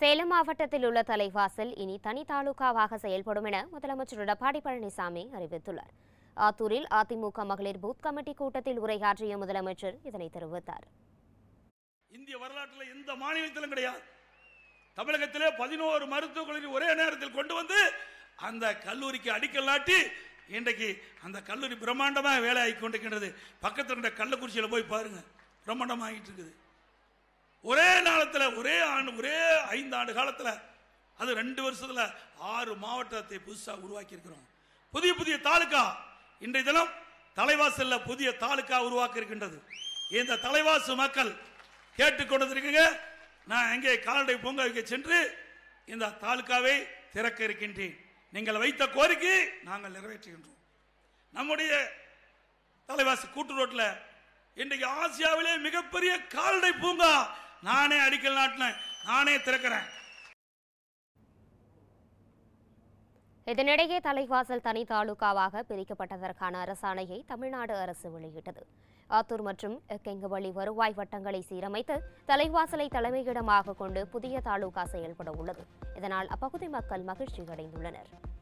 சேலம் மாவட்டத்தில் உள்ள தலைவாசல் இனி தனி தாலுகாவாக செயல்படும் என முதலமைச்சர் எடப்பாடி பழனிசாமி அறிவித்துள்ளார் ஆத்தூரில் அதிமுக மகளிர் பூத் கமிட்டி கூட்டத்தில் உரையாற்றிய முதலமைச்சர் இதனை தெரிவித்தார் இந்திய வரலாற்றில் எந்த மாநிலத்திலும் கிடையாது தமிழகத்திலே பதினோரு மருத்துவக் ஒரே நேரத்தில் கொண்டு வந்து அந்த கல்லூரிக்கு அடிக்கல் நாட்டி இன்றைக்கு அந்த கல்லூரி பிரம்மாண்டமாக வேலை ஆகி கொண்டிருக்கின்றது பக்கத்தில் இருந்த கள்ளக்குறிச்சியில் போய் பாருங்க பிரம்மாண்டமாக இருக்குது ஒரே காலத்தில் ஒரே ஆண்டு ஒரே ஐந்து ஆண்டு காலத்தில் அது ரெண்டு வருஷத்தில் ஆறு மாவட்டத்தை புதுசாக உருவாக்கியிருக்கிறோம் புதிய புதிய தாலுக்கா இன்றைய தினம் தலைவாசல்ல புதிய தாலுக்கா உருவாக்க இருக்கின்றது இந்த தலைவாசு மக்கள் கேட்டுக்கொண்டிருக்கீங்க நான் எங்கே கால்நடை பூங்காவுக்கு சென்று இந்த தாலுக்காவை திறக்க இருக்கின்றேன் நீங்கள் வைத்த கோரிக்கை நாங்கள் நிறைவேற்றுகின்றோம் நம்முடைய தலைவாசி கூட்டு ரோட்டில் இன்றைக்கு ஆசியாவிலே மிகப்பெரிய கால்நடை பூங்கா நானே அடிக்கல் நாட்டினேன் நானே திறக்கிறேன் இதனிடையே தலைவாசல் தனி தாலுகாவாக பிரிக்கப்பட்டதற்கான அரசாணையை தமிழ்நாடு அரசு வெளியிட்டது ஆத்தூர் மற்றும் கெங்குவழி வருவாய் வட்டங்களை சீரமைத்து தலைவாசலை தலைமையிடமாக கொண்டு புதிய தாலுகா செயல்பட உள்ளது இதனால் அப்பகுதி மக்கள் மகிழ்ச்சி அடைந்துள்ளனர்